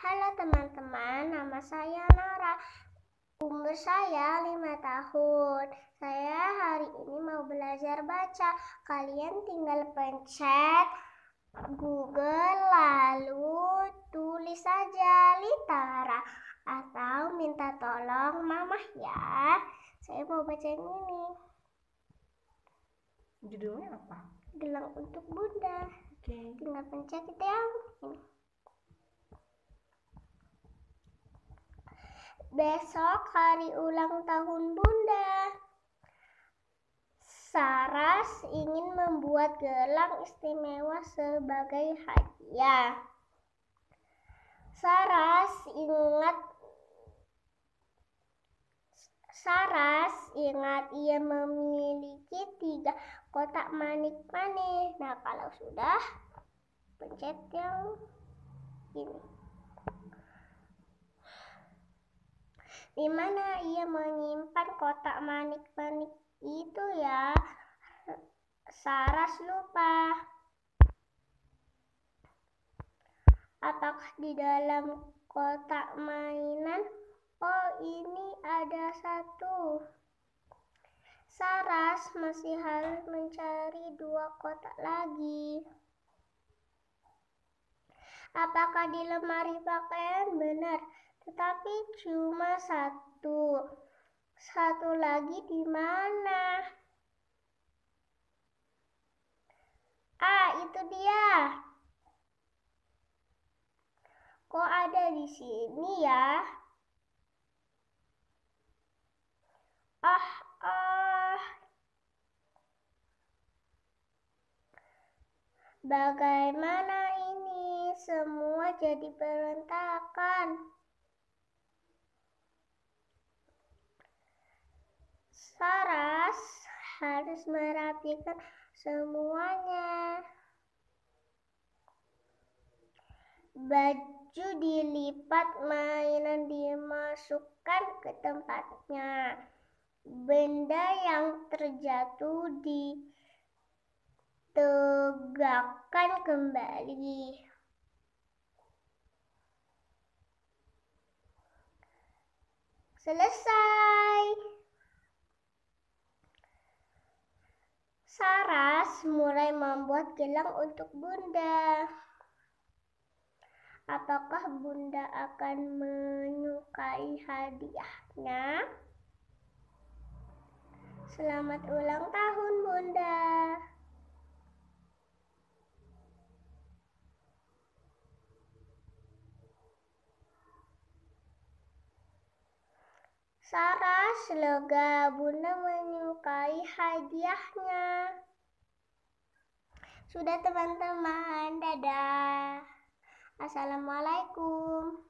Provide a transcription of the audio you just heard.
Halo teman-teman, nama saya Nara. Umur saya 5 tahun. Saya hari ini mau belajar baca. Kalian tinggal pencet Google lalu tulis saja Litara atau minta tolong mamah ya. Saya mau baca yang ini. Judulnya apa? Gelang untuk Bunda. Oke. Okay. Tinggal pencet itu yang Besok hari ulang tahun Bunda. Saras ingin membuat gelang istimewa sebagai hadiah. Saras ingat Saras ingat ia memiliki tiga kotak manik-manik. Nah, kalau sudah pencet yang ini. di mana ia menyimpan kotak manik-manik itu ya Saras lupa apakah di dalam kotak mainan oh ini ada satu Saras masih harus mencari dua kotak lagi apakah di lemari pakaian benar tetapi cuma satu. Satu lagi di mana? Ah, itu dia. Kok ada di sini ya? Ah, ah. Bagaimana ini? Semua jadi berantakan. Saras harus merapikan semuanya. Baju dilipat, mainan dimasukkan ke tempatnya. Benda yang terjatuh ditegakkan kembali. Selesai. Laras mulai membuat gelang untuk Bunda. Apakah Bunda akan menyukai hadiahnya? Selamat ulang tahun, Bunda. Sarah semoga Bunda menyukai hadiahnya sudah teman-teman. Dadah. Assalamualaikum.